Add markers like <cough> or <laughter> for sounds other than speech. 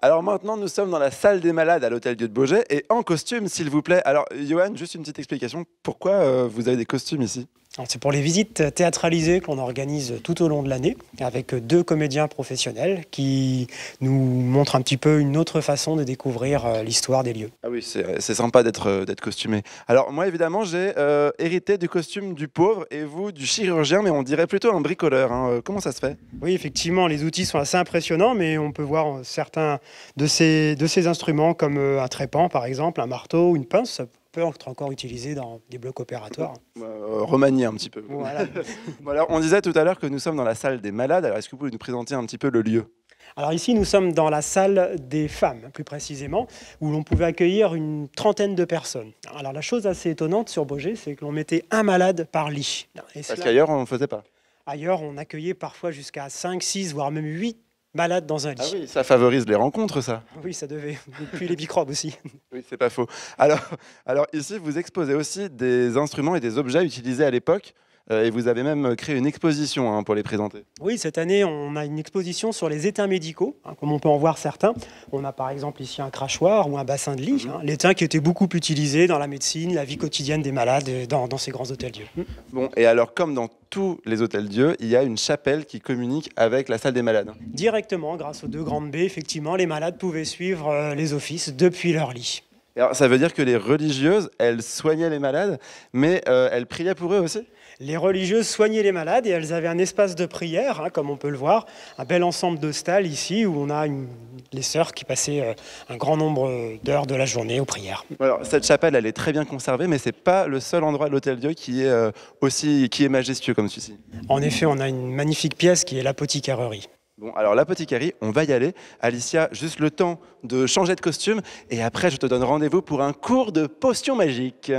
Alors maintenant, nous sommes dans la salle des malades à l'hôtel Dieu de Beauget et en costume, s'il vous plaît. Alors, Johan, juste une petite explication. Pourquoi euh, vous avez des costumes ici c'est pour les visites théâtralisées qu'on organise tout au long de l'année avec deux comédiens professionnels qui nous montrent un petit peu une autre façon de découvrir euh, l'histoire des lieux. Ah oui, c'est sympa euh, d'être costumé. Alors moi évidemment j'ai euh, hérité du costume du pauvre et vous du chirurgien mais on dirait plutôt un bricoleur. Hein. Comment ça se fait Oui effectivement les outils sont assez impressionnants mais on peut voir certains de ces, de ces instruments comme un trépan par exemple, un marteau, une pince peut être encore utilisé dans des blocs opératoires. Euh, un petit peu. Voilà. <laughs> on disait tout à l'heure que nous sommes dans la salle des malades. Alors, est-ce que vous pouvez nous présenter un petit peu le lieu alors ici, nous sommes dans la salle des femmes, plus précisément, où l'on pouvait accueillir une trentaine de personnes. Alors la chose assez étonnante sur beauger c'est que l'on mettait un malade par lit. Et Parce qu'ailleurs, on ne faisait pas. Ailleurs, on accueillait parfois jusqu'à 5, 6, voire même 8 malade dans un ah lit. Ah oui, ça favorise les rencontres, ça. Oui, ça devait. Et puis les microbes aussi. <laughs> Oui, c'est pas faux. Alors, alors ici, vous exposez aussi des instruments et des objets utilisés à l'époque euh, et vous avez même créé une exposition hein, pour les présenter. Oui, cette année, on a une exposition sur les étains médicaux, hein, comme on peut en voir certains. On a par exemple ici un crachoir ou un bassin de lit, mhm. hein, l'étain qui était beaucoup utilisé dans la médecine, la vie quotidienne des malades euh, dans, dans ces grands hôtels-dieux. Bon, et alors, comme dans tous les hôtels-dieux, il y a une chapelle qui communique avec la salle des malades. Directement, grâce aux deux grandes baies, effectivement, les malades pouvaient suivre euh, les offices depuis leur lit ça veut dire que les religieuses, elles soignaient les malades, mais euh, elles priaient pour eux aussi les religieuses soignaient les malades et elles avaient un espace de prière, hein, comme on peut le voir, un bel ensemble de ici où on a les sœurs qui passaient euh, un grand nombre euh, d'heures de la journée aux prières. cette chapelle, elle est très bien conservée, mais c'est pas le seul endroit de l'hôtel Dieu qui est aussi qui est majestueux comme celui-ci. En effet, on a une magnifique pièce qui est l'apothicairerie. Bon, alors Carrie, on va y aller. Alicia, juste le temps de changer de costume et après je te donne rendez-vous pour un cours de potion magique.